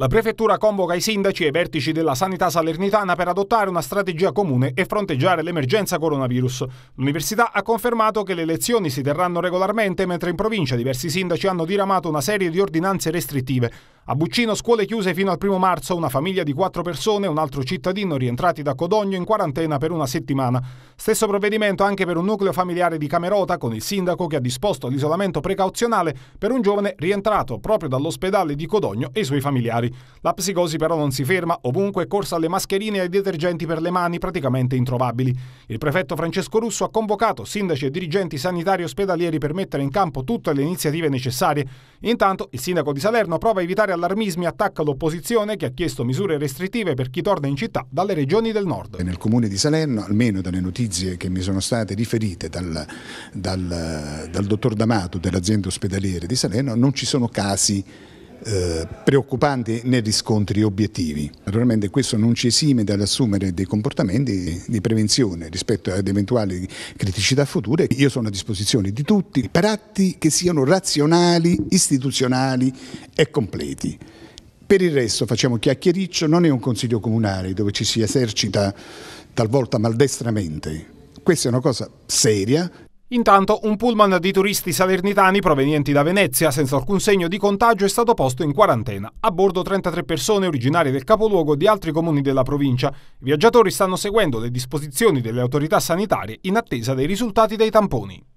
La prefettura convoca i sindaci e i vertici della sanità salernitana per adottare una strategia comune e fronteggiare l'emergenza coronavirus. L'università ha confermato che le lezioni si terranno regolarmente, mentre in provincia diversi sindaci hanno diramato una serie di ordinanze restrittive. A Buccino scuole chiuse fino al primo marzo, una famiglia di quattro persone e un altro cittadino rientrati da Codogno in quarantena per una settimana. Stesso provvedimento anche per un nucleo familiare di Camerota con il sindaco che ha disposto l'isolamento precauzionale per un giovane rientrato proprio dall'ospedale di Codogno e i suoi familiari. La psicosi però non si ferma, ovunque è corsa alle mascherine e ai detergenti per le mani praticamente introvabili. Il prefetto Francesco Russo ha convocato sindaci e dirigenti sanitari ospedalieri per mettere in campo tutte le iniziative necessarie. Intanto il sindaco di Salerno prova a evitare allarmismi attacca l'opposizione che ha chiesto misure restrittive per chi torna in città dalle regioni del nord. Nel comune di Salerno, almeno dalle notizie che mi sono state riferite dal, dal, dal dottor D'Amato dell'azienda ospedaliere di Salerno, non ci sono casi eh, preoccupanti nei riscontri obiettivi. Naturalmente questo non ci esime dall'assumere dei comportamenti di prevenzione rispetto ad eventuali criticità future. Io sono a disposizione di tutti per atti che siano razionali, istituzionali e completi. Per il resto facciamo chiacchiericcio, non è un consiglio comunale dove ci si esercita talvolta maldestramente. Questa è una cosa seria Intanto un pullman di turisti salernitani provenienti da Venezia senza alcun segno di contagio è stato posto in quarantena. A bordo 33 persone originarie del capoluogo di altri comuni della provincia. I viaggiatori stanno seguendo le disposizioni delle autorità sanitarie in attesa dei risultati dei tamponi.